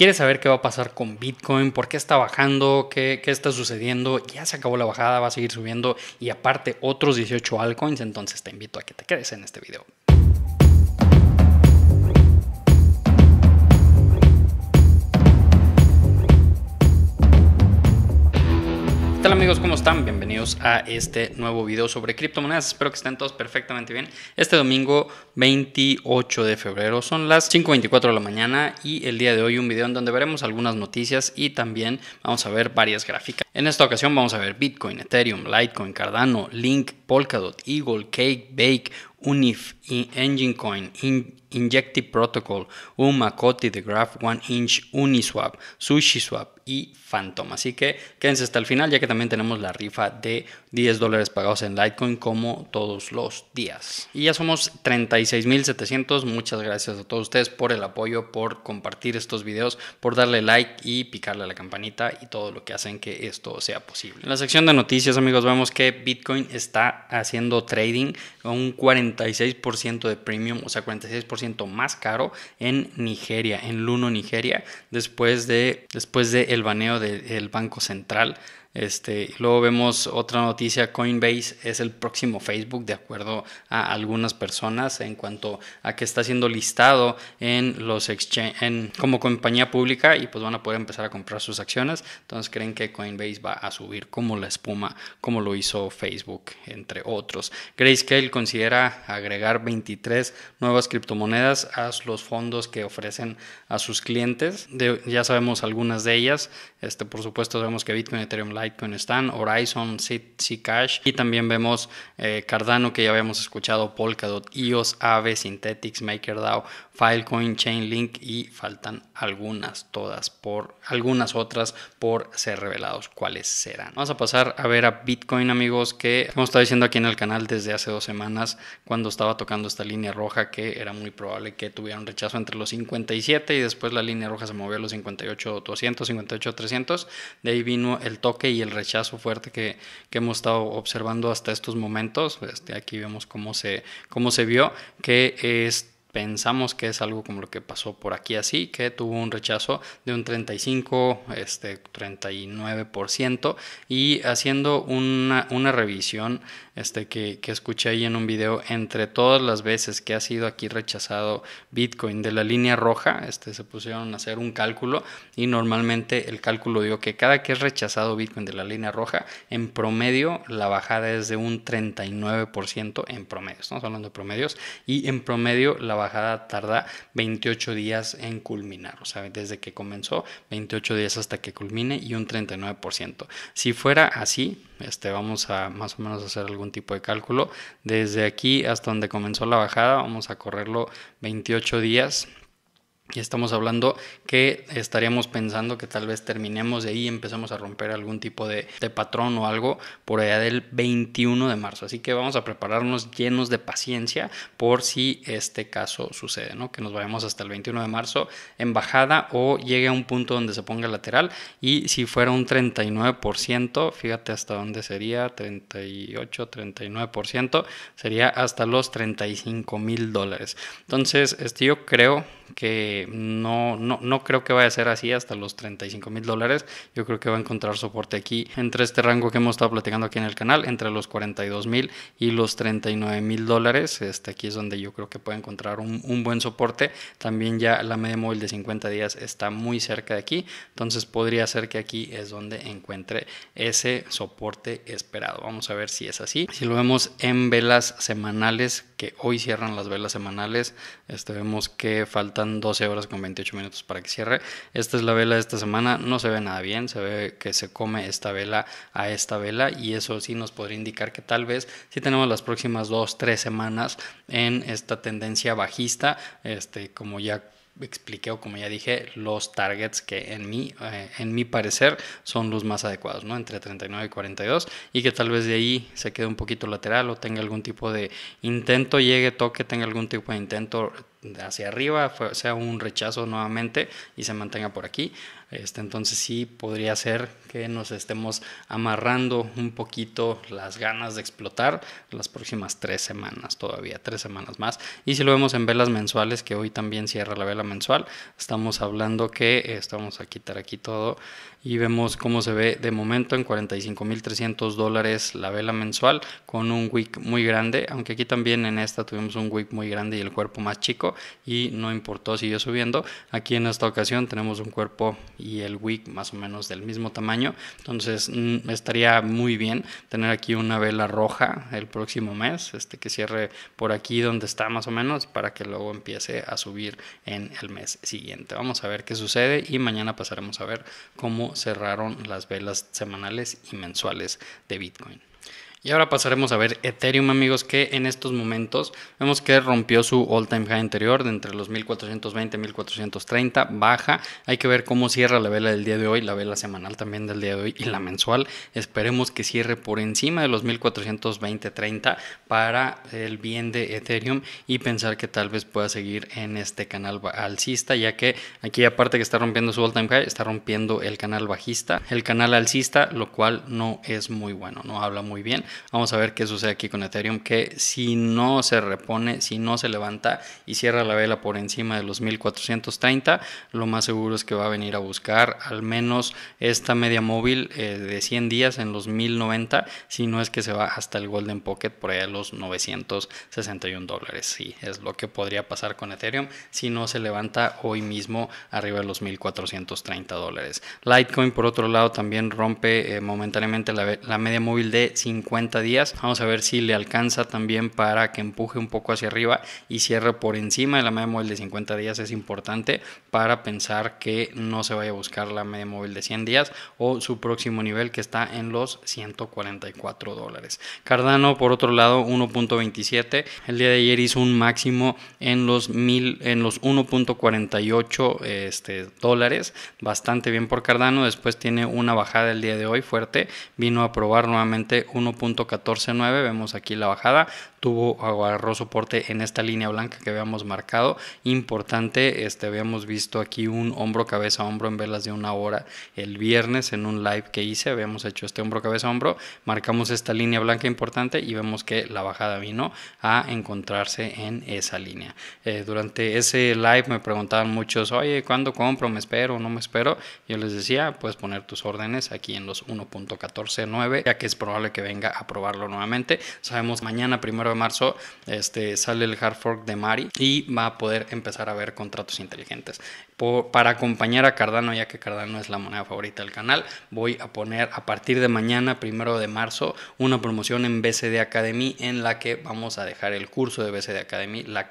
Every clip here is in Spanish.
quieres saber qué va a pasar con Bitcoin, por qué está bajando, qué, qué, está sucediendo, ya se acabó la bajada, va a seguir subiendo y aparte otros 18 altcoins, entonces te invito a que te quedes en este video amigos? ¿Cómo están? Bienvenidos a este nuevo video sobre criptomonedas. Espero que estén todos perfectamente bien. Este domingo 28 de febrero son las 5.24 de la mañana y el día de hoy un video en donde veremos algunas noticias y también vamos a ver varias gráficas. En esta ocasión vamos a ver Bitcoin, Ethereum, Litecoin, Cardano, Link, Polkadot, Eagle, Cake, Bake, Unif, Engine Coin, Injective Protocol, UMA, The Graph, One Inch, Uniswap, SushiSwap y Phantom. Así que quédense hasta el final ya que también tenemos la rifa de 10 dólares pagados en Litecoin como todos los días. Y ya somos 36.700. Muchas gracias a todos ustedes por el apoyo, por compartir estos videos, por darle like y picarle a la campanita y todo lo que hacen que esto sea posible. En la sección de noticias, amigos, vemos que Bitcoin está haciendo trading con un 46% de premium, o sea, 46% más caro en Nigeria, en Luno, Nigeria, después de después del el baneo del Banco Central este, luego vemos otra noticia, Coinbase es el próximo Facebook de acuerdo a algunas personas en cuanto a que está siendo listado en los como compañía pública y pues van a poder empezar a comprar sus acciones. Entonces creen que Coinbase va a subir como la espuma, como lo hizo Facebook, entre otros. Grayscale considera agregar 23 nuevas criptomonedas a los fondos que ofrecen a sus clientes. ya sabemos algunas de ellas, este, por supuesto, vemos que Bitcoin, Ethereum, Litecoin están, Horizon, Zcash y también vemos eh, Cardano que ya habíamos escuchado, Polkadot, EOS, Aave, Synthetics, MakerDAO, Filecoin, Chainlink y faltan algunas todas por algunas otras por ser revelados cuáles serán. Vamos a pasar a ver a Bitcoin, amigos, que hemos estado diciendo aquí en el canal desde hace dos semanas cuando estaba tocando esta línea roja que era muy probable que tuviera un rechazo entre los 57 y después la línea roja se movió a los 58 258, de ahí vino el toque y el rechazo fuerte que, que hemos estado observando hasta estos momentos. Este, aquí vemos cómo se, cómo se vio que este, pensamos que es algo como lo que pasó por aquí así, que tuvo un rechazo de un 35, este 39% y haciendo una, una revisión este, que, escuché ahí en un video, entre todas las veces que ha sido aquí rechazado Bitcoin de la línea roja, este, se pusieron a hacer un cálculo y normalmente el cálculo dio que cada que es rechazado Bitcoin de la línea roja, en promedio la bajada es de un 39% en promedios, ¿no? hablando de promedios, y en promedio la bajada tarda 28 días en culminar, o sea, desde que comenzó, 28 días hasta que culmine y un 39%. Si fuera así, este, vamos a más o menos hacer algún tipo de cálculo, desde aquí hasta donde comenzó la bajada, vamos a correrlo 28 días y estamos hablando que estaríamos pensando que tal vez terminemos de ahí y empezamos a romper algún tipo de, patrón o algo por allá del 21 de marzo. Así que vamos a prepararnos llenos de paciencia por si este caso sucede, ¿no? Que nos vayamos hasta el 21 de marzo en bajada o llegue a un punto donde se ponga lateral. Y si fuera un 39%, fíjate hasta dónde sería, 38, 39%, sería hasta los 35 mil dólares. Entonces, este, yo creo que no, no, no creo que vaya a ser así hasta los 35 mil dólares. Yo creo que va a encontrar soporte aquí entre este rango que hemos estado platicando aquí en el canal, entre los 42 mil y los 39 mil dólares. Este, aquí es donde yo creo que puede encontrar un, un, buen soporte. También ya la media móvil de 50 días está muy cerca de aquí, entonces podría ser que aquí es donde encuentre ese soporte esperado. Vamos a ver si es así. Si lo vemos en velas semanales, que hoy cierran las velas semanales, este, vemos que falta están 12 horas con 28 minutos para que cierre. Esta es la vela de esta semana, no se ve nada bien, se ve que se come esta vela a esta vela y eso sí nos podría indicar que tal vez si tenemos las próximas 2, 3 semanas en esta tendencia bajista, este, como ya expliqué o como ya dije, los targets que en mi, eh, en mi parecer son los más adecuados, ¿no? Entre 39 y 42 y que tal vez de ahí se quede un poquito lateral o tenga algún tipo de intento, llegue, toque, tenga algún tipo de intento, hacia arriba, sea un rechazo nuevamente y se mantenga por aquí, este, entonces sí podría ser que nos estemos amarrando un poquito las ganas de explotar las próximas tres semanas todavía, tres semanas más. Y si lo vemos en velas mensuales, que hoy también cierra la vela mensual, estamos hablando que eh, estamos a quitar aquí todo y vemos cómo se ve de momento en 45.300 dólares la vela mensual con un wick muy grande, aunque aquí también en esta tuvimos un wick muy grande y el cuerpo más chico y no importó, siguió subiendo. Aquí en esta ocasión tenemos un cuerpo y el week más o menos del mismo tamaño. Entonces mm, estaría muy bien tener aquí una vela roja el próximo mes, este que cierre por aquí donde está más o menos para que luego empiece a subir en el mes siguiente. Vamos a ver qué sucede y mañana pasaremos a ver cómo cerraron las velas semanales y mensuales de Bitcoin. Y ahora pasaremos a ver Ethereum, amigos, que en estos momentos vemos que rompió su all-time high anterior de entre los 1420 y 1430, baja. Hay que ver cómo cierra la vela del día de hoy, la vela semanal también del día de hoy y la mensual. Esperemos que cierre por encima de los 1420-30 para el bien de Ethereum y pensar que tal vez pueda seguir en este canal alcista, ya que aquí aparte que está rompiendo su all-time high, está rompiendo el canal bajista, el canal alcista, lo cual no es muy bueno, no habla muy bien. Vamos a ver qué sucede aquí con Ethereum, que si no se repone, si no se levanta y cierra la vela por encima de los 1430, lo más seguro es que va a venir a buscar al menos esta media móvil eh, de 100 días en los 1090, si no es que se va hasta el Golden Pocket por allá de los 961 dólares. Sí, es lo que podría pasar con Ethereum si no se levanta hoy mismo arriba de los 1430 dólares. Litecoin, por otro lado, también rompe eh, momentáneamente la media móvil de 50 días. Vamos a ver si le alcanza también para que empuje un poco hacia arriba y cierre por encima de la media móvil de 50 días. Es importante para pensar que no se vaya a buscar la media móvil de 100 días o su próximo nivel que está en los 144 dólares. Cardano, por otro lado, 1.27. El día de ayer hizo un máximo en los, mil, en los 1.48 este, dólares. Bastante bien por Cardano. Después tiene una bajada el día de hoy fuerte. Vino a probar nuevamente 1. 1.149, vemos aquí la bajada, tuvo agarró soporte en esta línea blanca que habíamos marcado, importante, este habíamos visto aquí un hombro cabeza a hombro en velas de una hora el viernes en un live que hice, habíamos hecho este hombro cabeza hombro, marcamos esta línea blanca importante y vemos que la bajada vino a encontrarse en esa línea. Eh, durante ese live me preguntaban muchos, oye, ¿cuándo compro? ¿Me espero? ¿No me espero? Yo les decía, puedes poner tus órdenes aquí en los 1.149, ya que es probable que venga aprobarlo nuevamente. Sabemos mañana, primero de marzo, este, sale el hard fork de Mari y va a poder empezar a ver contratos inteligentes. para acompañar a Cardano, ya que Cardano es la moneda favorita del canal, voy a poner a partir de mañana, primero de marzo, una promoción en BCD Academy en la que vamos a dejar el curso de BCD Academy, la,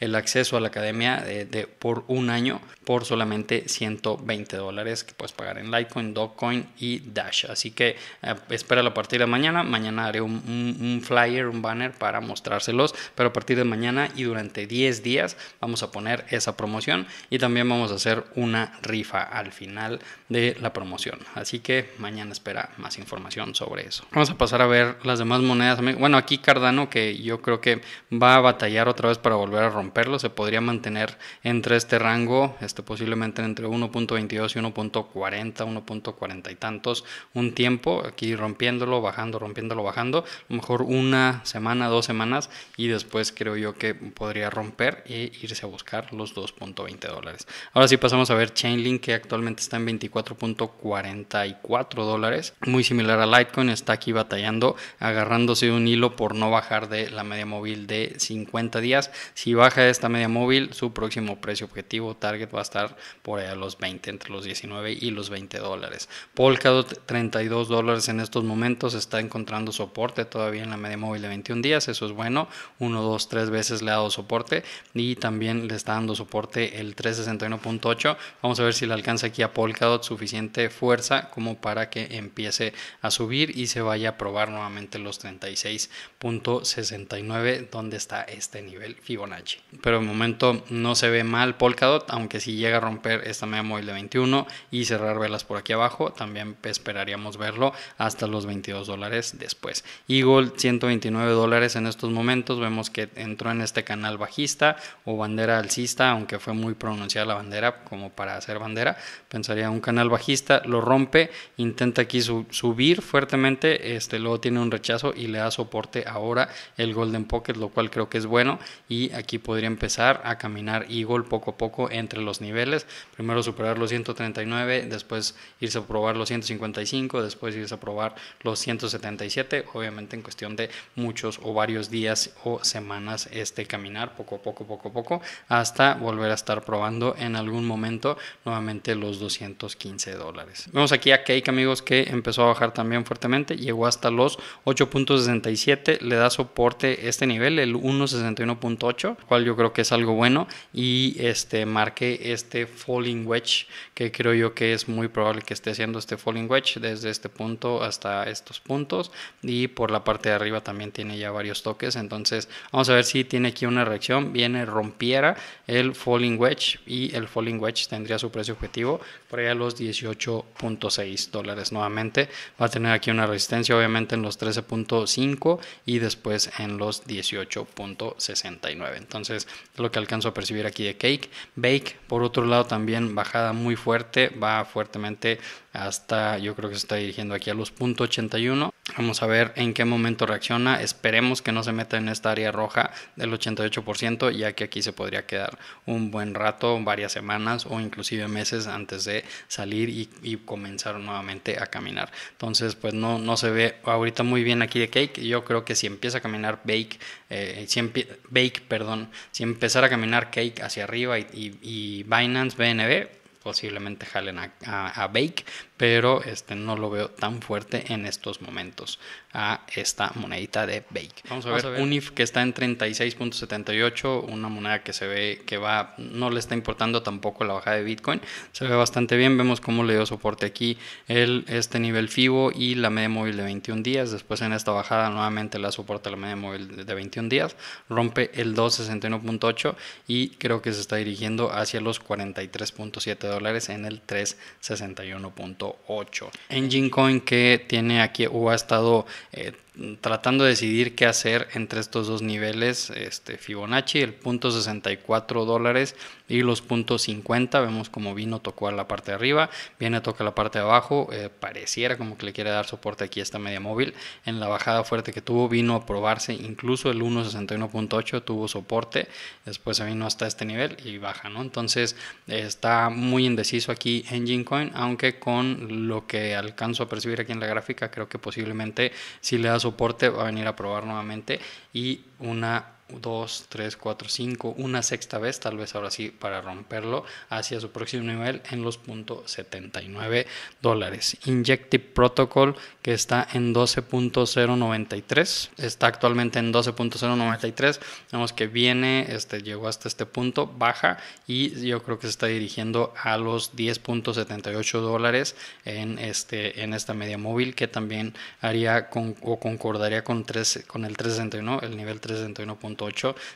el, acceso a la academia de, por un año por solamente 120 dólares que puedes pagar en Litecoin, Dogecoin y Dash. Así que espera eh, espéralo a partir de mañana mañana haré un, flyer, un banner para mostrárselos, pero a partir de mañana y durante 10 días vamos a poner esa promoción y también vamos a hacer una rifa al final de la promoción. Así que mañana espera más información sobre eso. Vamos a pasar a ver las demás monedas. Bueno, aquí Cardano que yo creo que va a batallar otra vez para volver a romperlo, se podría mantener entre este rango, este posiblemente entre 1.22 y 1.40, 1.40 y tantos, un tiempo aquí rompiéndolo, bajando, rompiendo lo bajando, a lo mejor una semana, dos semanas y después creo yo que podría romper e irse a buscar los 2.20 dólares. Ahora sí pasamos a ver Chainlink que actualmente está en 24.44 dólares, muy similar a Litecoin, está aquí batallando, agarrándose un hilo por no bajar de la media móvil de 50 días. Si baja esta media móvil, su próximo precio objetivo target va a estar por allá los 20, entre los 19 y los 20 dólares. Polkadot 32 dólares en estos momentos está encontrando soporte todavía en la media móvil de 21 días, eso es bueno, uno dos 3 veces le ha dado soporte y también le está dando soporte el 361.8, vamos a ver si le alcanza aquí a Polkadot suficiente fuerza como para que empiece a subir y se vaya a probar nuevamente los 36.69 donde está este nivel Fibonacci, pero de momento no se ve mal Polkadot, aunque si llega a romper esta media móvil de 21 y cerrar velas por aquí abajo, también esperaríamos verlo hasta los 22 dólares de Después, Eagle 129 dólares en estos momentos. Vemos que entró en este canal bajista o bandera alcista, aunque fue muy pronunciada la bandera como para hacer bandera. Pensaría un canal bajista, lo rompe, intenta aquí subir fuertemente, este, luego tiene un rechazo y le da soporte ahora el Golden Pocket, lo cual creo que es bueno. Y aquí podría empezar a caminar Eagle poco a poco entre los niveles. Primero superar los 139, después irse a probar los 155, después irse a probar los 175 obviamente en cuestión de muchos o varios días o semanas este caminar poco a poco, poco a poco, hasta volver a estar probando en algún momento nuevamente los 215 dólares. Vemos aquí a Cake, amigos, que empezó a bajar también fuertemente, llegó hasta los 8.67, le da soporte este nivel, el 1.61.8, cual yo creo que es algo bueno y este marque este falling wedge que creo yo que es muy probable que esté haciendo este falling wedge desde este punto hasta estos puntos y por la parte de arriba también tiene ya varios toques. Entonces vamos a ver si tiene aquí una reacción. Viene rompiera el falling wedge y el falling wedge tendría su precio objetivo por a los 18.6 dólares nuevamente. Va a tener aquí una resistencia obviamente en los 13.5 y después en los 18.69. Entonces es lo que alcanzo a percibir aquí de Cake. Bake por otro lado también bajada muy fuerte, va fuertemente hasta yo creo que se está dirigiendo aquí a los 0.81 Vamos a ver en qué momento reacciona. Esperemos que no se meta en esta área roja del 88%, ya que aquí se podría quedar un buen rato, varias semanas o inclusive meses antes de salir y, comenzar nuevamente a caminar. Entonces, pues no, no se ve ahorita muy bien aquí de Cake. Yo creo que si empieza a caminar Bake, eh, Bake, perdón, si empezar a caminar Cake hacia arriba y, Binance, BNB, posiblemente jalen a, Bake, pero este, no lo veo tan fuerte en estos momentos a esta monedita de Bake. Vamos a, ver, Unif que está en 36.78, una moneda que se ve que va, no le está importando tampoco la bajada de Bitcoin, se ve bastante bien, vemos cómo le dio soporte aquí el, este nivel FIBO y la media móvil de 21 días, después en esta bajada nuevamente la soporte la media móvil de 21 días, rompe el 261.8 y creo que se está dirigiendo hacia los 43.7 dólares en el 361.8. 8. Engine Coin que tiene aquí hubo ha estado eh, tratando de decidir qué hacer entre estos dos niveles, este Fibonacci, el punto 64 dólares y los puntos 50, vemos como vino tocó a la parte de arriba, viene tocar la parte de abajo, eh, pareciera como que le quiere dar soporte aquí a esta media móvil, en la bajada fuerte que tuvo vino a probarse, incluso el 1.61.8 tuvo soporte, después se vino hasta este nivel y baja, ¿no? Entonces está muy indeciso aquí en Coin, aunque con lo que alcanzo a percibir aquí en la gráfica, creo que posiblemente si le da soporte va a venir a probar nuevamente y una 2, 3, 4, 5, una sexta vez, tal vez ahora sí, para romperlo hacia su próximo nivel en los .79 dólares. Injective Protocol, que está en 12.093, está actualmente en 12.093. Vemos que viene, este, llegó hasta este punto, baja y yo creo que se está dirigiendo a los 10.78 dólares en, este, en esta media móvil, que también haría con, o concordaría con, con el 361, el nivel 361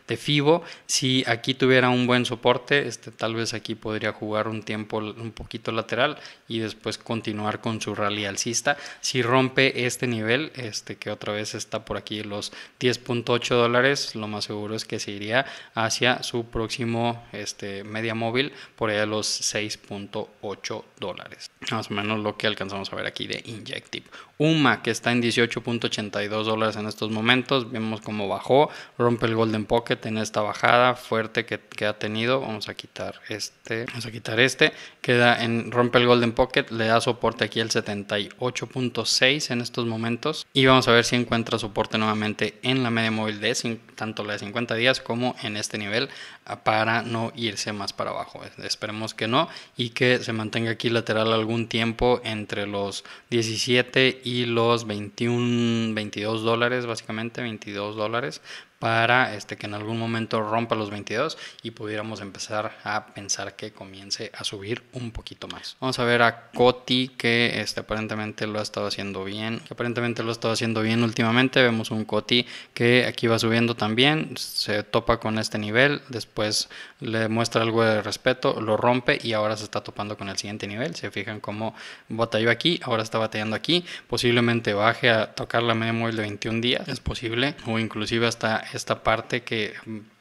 de FIBO. Si aquí tuviera un buen soporte, este, tal vez aquí podría jugar un tiempo un poquito lateral y después continuar con su rally alcista. Si rompe este nivel, este que otra vez está por aquí los 10.8 dólares, lo más seguro es que se iría hacia su próximo este, media móvil por allá los 6.8 dólares. Más o menos lo que alcanzamos a ver aquí de Injective. UMA que está en 18.82 dólares en estos momentos, vemos cómo bajó, rompe el Golden Pocket en esta bajada fuerte que, que, ha tenido. Vamos a quitar este. Vamos a quitar este. Queda en rompe el Golden Pocket, le da soporte aquí al 78.6 en estos momentos. Y vamos a ver si encuentra soporte nuevamente en la media móvil de tanto la de 50 días como en este nivel ah, para no irse más para abajo. Esperemos que no y que se mantenga aquí lateral algún tiempo entre los 17 y los 21, 22 dólares, básicamente 22 dólares para este, que en algún momento rompa los 22 y pudiéramos empezar a pensar que comience a subir un poquito más. Vamos a ver a Coti, que este, aparentemente lo ha estado haciendo bien. Que aparentemente lo ha estado haciendo bien últimamente. Vemos un Coti que aquí va subiendo también. Se topa con este nivel. Después le muestra algo de respeto. Lo rompe y ahora se está topando con el siguiente nivel. Se fijan cómo batalló aquí. Ahora está batallando aquí. Posiblemente baje a tocar la media móvil de 21 días. Es posible. O inclusive hasta esta parte que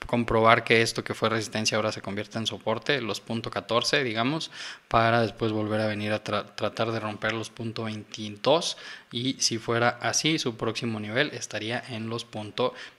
comprobar que esto que fue resistencia ahora se convierte en soporte, los 14, digamos, para después volver a venir a tratar de romper los 22 y si fuera así, su próximo nivel estaría en los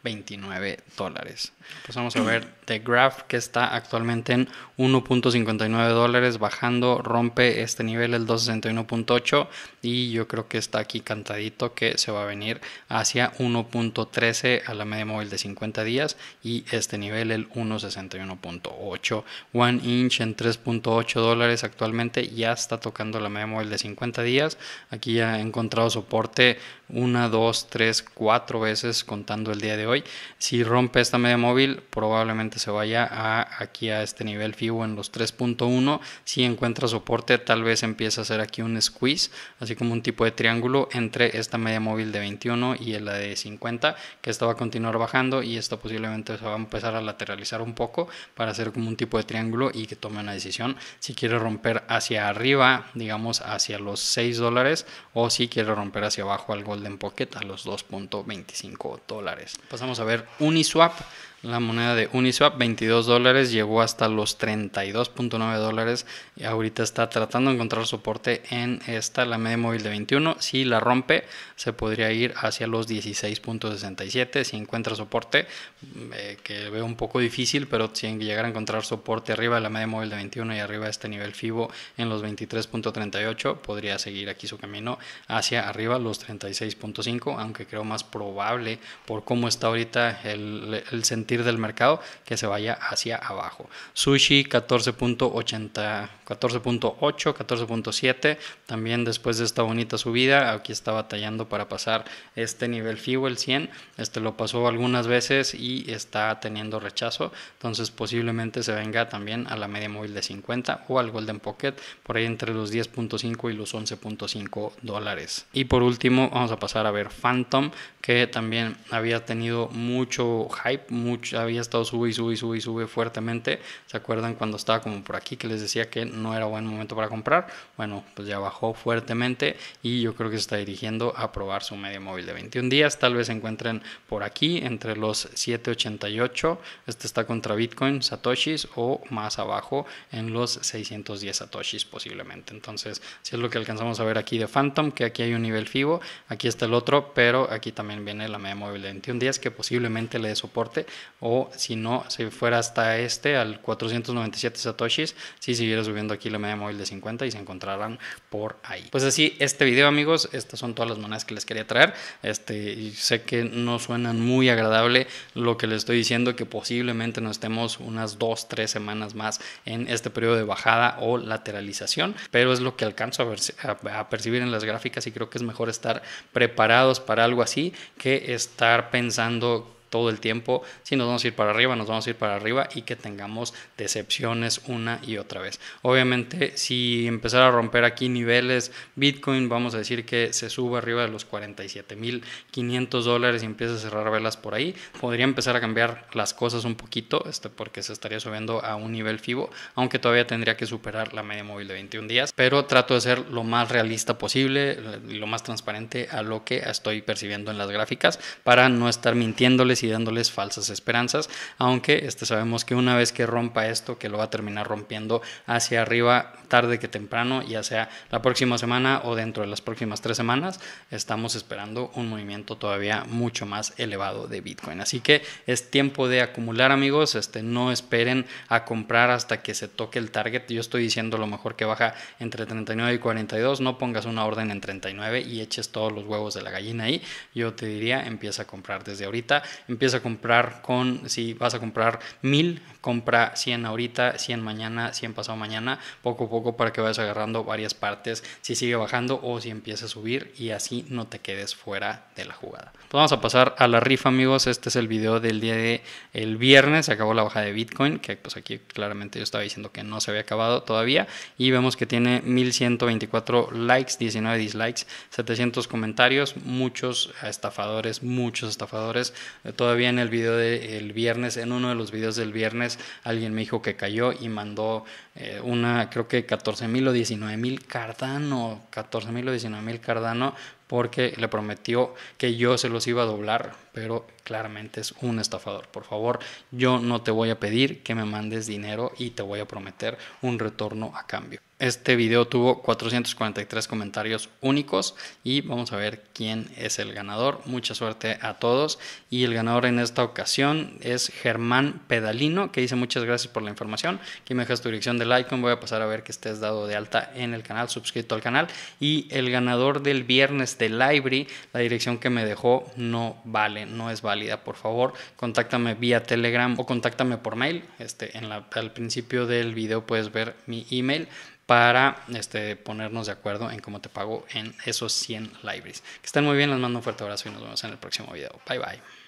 29 dólares. Pues vamos a ver The Graph que está actualmente en 1.59 dólares, bajando, rompe este nivel el 261.8 y yo creo que está aquí cantadito que se va a venir hacia 1.13 a la media móvil de 50 días y este este nivel, el 1.61.8. One Inch en 3.8 dólares actualmente ya está tocando la media móvil de 50 días. Aquí ya he encontrado soporte una, dos, tres, cuatro veces contando el día de hoy. Si rompe esta media móvil, probablemente se vaya a, aquí a este nivel FIBO en los 3.1. Si encuentra soporte, tal vez empiece a hacer aquí un squeeze, así como un tipo de triángulo entre esta media móvil de 21 y la de 50, que esta va a continuar bajando y esto posiblemente se va a empezar a lateralizar un poco para hacer como un tipo de triángulo y que tome una decisión si quiere romper hacia arriba, digamos hacia los 6 dólares, o si quiere romper hacia abajo al gold en Pocket a los 2.25 dólares. Pasamos a ver Uniswap la moneda de Uniswap, 22 dólares, llegó hasta los 32.9 dólares y ahorita está tratando de encontrar soporte en esta, la media móvil de 21. Si la rompe, se podría ir hacia los 16.67. Si encuentra soporte, mm, eh, que veo un poco difícil, pero si llegara a encontrar soporte arriba de la media móvil de 21 y arriba de este nivel FIBO en los 23.38, podría seguir aquí su camino hacia arriba los 36.5, aunque creo más probable por cómo está ahorita el, el sentido del mercado que se vaya hacia abajo. Sushi 14.80, 14.8, 14.7, también después de esta bonita subida, aquí está batallando para pasar este nivel el 100, este lo pasó algunas veces y está teniendo rechazo, entonces posiblemente se venga también a la media móvil de 50 o al Golden Pocket por ahí entre los 10.5 y los 11.5 dólares. Y por último vamos a pasar a ver Phantom que también había tenido mucho hype, mucho había estado sube y sube y sube y sube fuertemente. ¿Se acuerdan cuando estaba como por aquí que les decía que no era buen momento para comprar? Bueno, pues ya bajó fuertemente y yo creo que se está dirigiendo a probar su media móvil de 21 días. Tal vez se encuentren por aquí entre los 788, este está contra Bitcoin, Satoshis o más abajo en los 610 Satoshis posiblemente. Entonces, si es lo que alcanzamos a ver aquí de Phantom, que aquí hay un nivel FIBO, aquí está el otro, pero aquí también viene la media móvil de 21 días que posiblemente le dé soporte o si no, si fuera hasta este, al 497 satoshis, si siguiera subiendo aquí la media móvil de 50 y se encontrarán por ahí. Pues así, este video amigos, estas son todas las monedas que les quería traer. Este, sé que no suenan muy agradable lo que les estoy diciendo, que posiblemente no estemos unas 2, 3 semanas más en este periodo de bajada o lateralización, pero es lo que alcanzo a percibir en las gráficas y creo que es mejor estar preparados para algo así que estar pensando todo el tiempo, si nos vamos a ir para arriba, nos vamos a ir para arriba y que tengamos decepciones una y otra vez. Obviamente, si empezara a romper aquí niveles, Bitcoin, vamos a decir que se sube arriba de los 47.500 dólares y empieza a cerrar velas por ahí, podría empezar a cambiar las cosas un poquito, este, porque se estaría subiendo a un nivel FIBO, aunque todavía tendría que superar la media móvil de 21 días, pero trato de ser lo más realista posible eh, y lo más transparente a lo que estoy percibiendo en las gráficas para no estar mintiéndoles y dándoles falsas esperanzas, aunque este, sabemos que una vez que rompa esto, que lo va a terminar rompiendo hacia arriba tarde que temprano, ya sea la próxima semana o dentro de las próximas tres semanas, estamos esperando un movimiento todavía mucho más elevado de Bitcoin. Así que es tiempo de acumular amigos, este, no esperen a comprar hasta que se toque el target, yo estoy diciendo lo mejor que baja entre 39 y 42, no pongas una orden en 39 y eches todos los huevos de la gallina ahí, yo te diría empieza a comprar desde ahorita empieza a comprar con, si vas a comprar $1,000... compra 100 ahorita, 100 mañana, 100 pasado mañana, poco a poco para que vayas agarrando varias partes, si sigue bajando o si empieza a subir y así no te quedes fuera de la jugada. vamos a pasar a la rifa amigos, este es el video del día de el viernes, se acabó la baja de Bitcoin, que pues aquí claramente yo estaba diciendo que no se había acabado todavía y vemos que tiene 1124 likes, 19 dislikes, 700 comentarios, muchos estafadores, muchos estafadores, eh, Todavía en el video del viernes, en uno de los videos del viernes, alguien me dijo que cayó y mandó eh, una, creo que 14 mil o 19 mil cardano, 14 mil o 19 mil cardano, porque le prometió que yo se los iba a doblar, pero claramente es un estafador. Por favor, yo no te voy a pedir que me mandes dinero y te voy a prometer un retorno a cambio. Este video tuvo 443 comentarios únicos y vamos a ver quién es el ganador. Mucha suerte a todos. Y el ganador en esta ocasión es Germán Pedalino, que dice muchas gracias por la información. Que me dejas tu dirección de Icon. Voy a pasar a ver que estés dado de alta en el canal, suscrito al canal. Y el ganador del viernes de Library, la dirección que me dejó no vale, no es válida. Por favor, contáctame vía Telegram o contáctame por mail. Este, en la, al principio del video puedes ver mi email para este, ponernos de acuerdo en cómo te pago en esos 100 libraries. Que estén muy bien, les mando un fuerte abrazo y nos vemos en el próximo video. Bye bye.